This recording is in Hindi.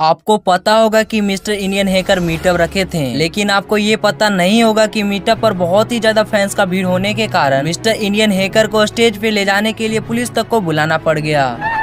आपको पता होगा कि मिस्टर इंडियन हैकर मीटअप रखे थे लेकिन आपको ये पता नहीं होगा कि मीटअप पर बहुत ही ज्यादा फैंस का भीड़ होने के कारण मिस्टर इंडियन हैकर को स्टेज पे ले जाने के लिए पुलिस तक को बुलाना पड़ गया